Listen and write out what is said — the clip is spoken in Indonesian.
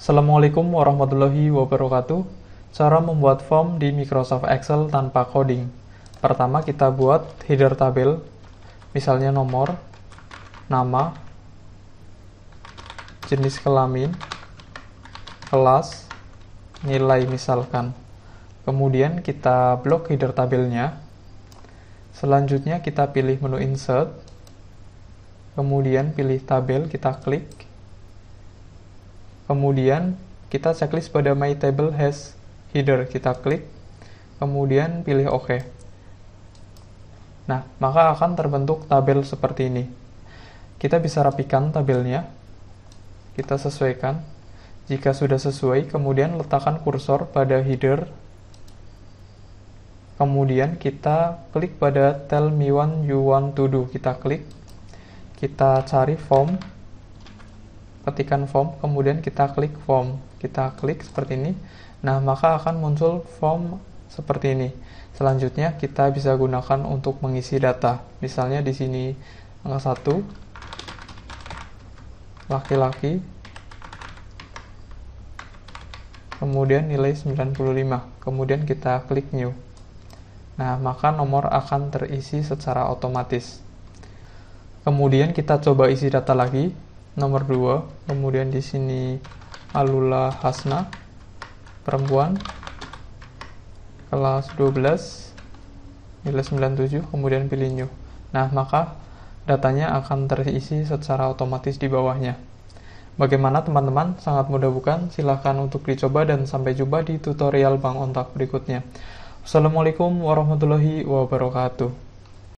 Assalamualaikum warahmatullahi wabarakatuh. Cara membuat form di Microsoft Excel tanpa coding. Pertama kita buat header tabel, misalnya nomor, nama, jenis kelamin, kelas, nilai misalkan. Kemudian kita blok header tabelnya. Selanjutnya kita pilih menu insert, kemudian pilih tabel, kita klik, Kemudian kita checklist pada my table has header. Kita klik, kemudian pilih OK. Nah, maka akan terbentuk tabel seperti ini. Kita bisa rapikan tabelnya. Kita sesuaikan. Jika sudah sesuai, kemudian letakkan kursor pada header. Kemudian kita klik pada tell me one you want to do. Kita klik. Kita cari form ketikan form, kemudian kita klik form. Kita klik seperti ini. Nah, maka akan muncul form seperti ini. Selanjutnya kita bisa gunakan untuk mengisi data. Misalnya di sini angka 1 laki-laki kemudian nilai 95. Kemudian kita klik new. Nah, maka nomor akan terisi secara otomatis. Kemudian kita coba isi data lagi nomor 2 kemudian di sini Alula Hasna perempuan kelas 12 nilai 97 kemudian pilih new nah maka datanya akan terisi secara otomatis di bawahnya bagaimana teman-teman sangat mudah bukan silahkan untuk dicoba dan sampai jumpa di tutorial bank Ontak berikutnya Assalamualaikum warahmatullahi wabarakatuh